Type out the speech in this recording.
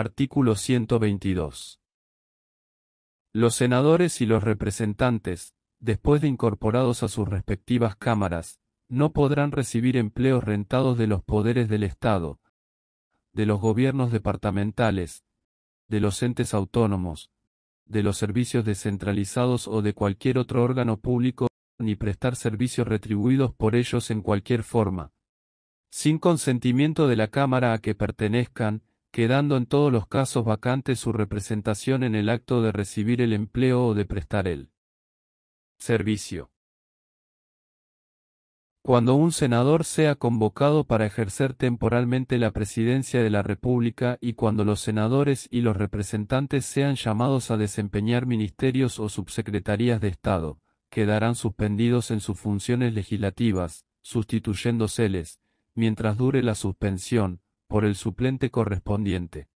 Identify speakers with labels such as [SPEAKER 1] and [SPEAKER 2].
[SPEAKER 1] Artículo 122. Los senadores y los representantes, después de incorporados a sus respectivas cámaras, no podrán recibir empleos rentados de los poderes del Estado, de los gobiernos departamentales, de los entes autónomos, de los servicios descentralizados o de cualquier otro órgano público, ni prestar servicios retribuidos por ellos en cualquier forma, sin consentimiento de la Cámara a que pertenezcan, quedando en todos los casos vacante su representación en el acto de recibir el empleo o de prestar el servicio. Cuando un senador sea convocado para ejercer temporalmente la presidencia de la República y cuando los senadores y los representantes sean llamados a desempeñar ministerios o subsecretarías de Estado, quedarán suspendidos en sus funciones legislativas, sustituyéndoseles, mientras dure la suspensión, por el suplente correspondiente.